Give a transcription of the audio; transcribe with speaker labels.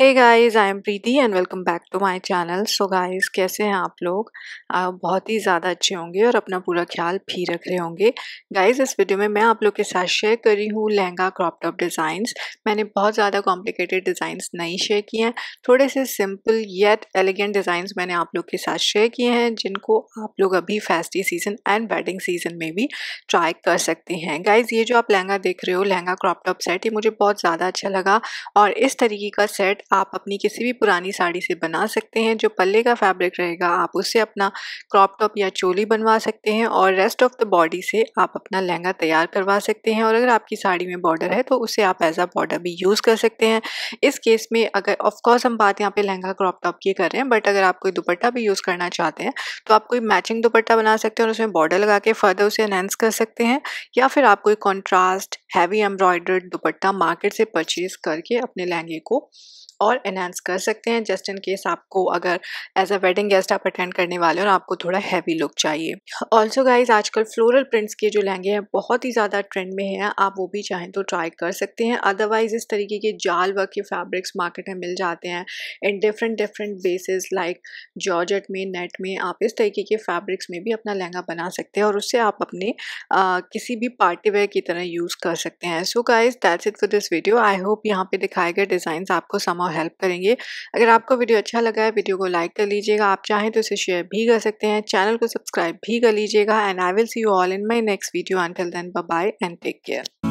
Speaker 1: hey guys I am Preeti and welcome back to my channel so guys कैसे हैं आप लोग आप बहुत ही ज़्यादा अच्छे होंगे और अपना पूरा ख्याल भी रख रहे होंगे गाइस इस वीडियो में मैं आप लोग के साथ शेयर कर रही हूँ लहंगा क्रॉप टॉप डिज़ाइंस मैंने बहुत ज़्यादा कॉम्प्लिकेटेड डिज़ाइंस नहीं शेयर किए हैं थोड़े से सिंपल येट एलिगेंट डिज़ाइंस मैंने आप लोग के साथ शेयर किए हैं जिनको आप लोग अभी festive season and wedding season में भी ट्राई कर सकते हैं गाइज़ ये जो आप लहंगा देख रहे हो लहंगा क्रॉप टॉप सेट ये मुझे बहुत ज़्यादा अच्छा लगा और इस तरीके का सेट आप अपनी किसी भी पुरानी साड़ी से बना सकते हैं जो पल्ले का फैब्रिक रहेगा आप उससे अपना क्रॉप टॉप या चोली बनवा सकते हैं और रेस्ट ऑफ द बॉडी से आप अपना लहंगा तैयार करवा सकते हैं और अगर आपकी साड़ी में बॉर्डर है तो उसे आप एज आ बॉर्डर भी यूज़ कर सकते हैं इस केस में अगर ऑफकोर्स हम बात यहाँ पर लहंगा क्रॉप टॉप की कर रहे हैं बट अगर आप कोई दुपट्टा भी यूज़ करना चाहते हैं तो आप कोई मैचिंग दुपट्टा बना सकते हैं और उसमें बॉर्डर लगा के फर्दर उसे एनहेंस कर सकते हैं या फिर आप कोई contrast heavy embroidered dupatta market से परचेज करके अपने लहंगे को और एनहेंस कर सकते हैं जस्ट इन केस आपको अगर एज अ वेडिंग गेस्ट आप अटेंड करने वाले हो और आपको थोड़ा हैवी लुक चाहिए ऑल्सो गाइज आजकल फ्लोरल प्रिंट्स के जो लहंगे हैं बहुत ही ज़्यादा ट्रेंड में हैं आप वो भी चाहें तो ट्राई कर सकते हैं अदरवाइज इस तरीके के जाल वर्क के फैब्रिक्स मार्केट में मिल जाते हैं इन different different basis like georgette में नेट में आप इस तरीके के फैब्रिक्स में भी अपना लहंगा बना सकते हैं और उससे आप अपने आ, किसी भी पार्टी वेयर की तरह यूज़ कर सकते हैं so guys that's it for this video I hope यहाँ पे दिखाए गए डिज़ाइन आपको समाव हेल्प करेंगे अगर आपको वीडियो अच्छा लगा है वीडियो को लाइक कर लीजिएगा आप चाहें तो इसे शेयर भी कर सकते हैं चैनल को सब्सक्राइब भी कर लीजिएगा and I will see you all in my next video until then bye and take care